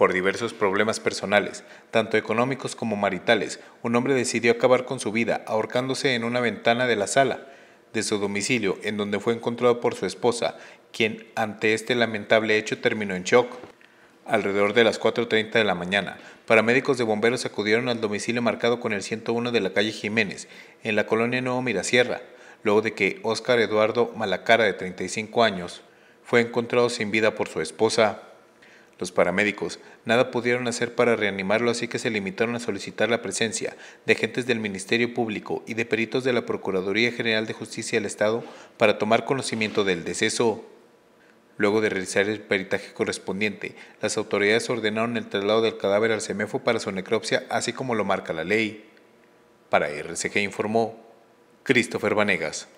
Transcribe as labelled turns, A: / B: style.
A: Por diversos problemas personales, tanto económicos como maritales, un hombre decidió acabar con su vida ahorcándose en una ventana de la sala de su domicilio, en donde fue encontrado por su esposa, quien ante este lamentable hecho terminó en shock. Alrededor de las 4.30 de la mañana, paramédicos de bomberos acudieron al domicilio marcado con el 101 de la calle Jiménez, en la colonia Nuevo Mirasierra, luego de que Óscar Eduardo Malacara, de 35 años, fue encontrado sin vida por su esposa. Los paramédicos nada pudieron hacer para reanimarlo, así que se limitaron a solicitar la presencia de agentes del Ministerio Público y de peritos de la Procuraduría General de Justicia del Estado para tomar conocimiento del deceso. Luego de realizar el peritaje correspondiente, las autoridades ordenaron el traslado del cadáver al CEMEFO para su necropsia, así como lo marca la ley. Para RCG informó Christopher Vanegas.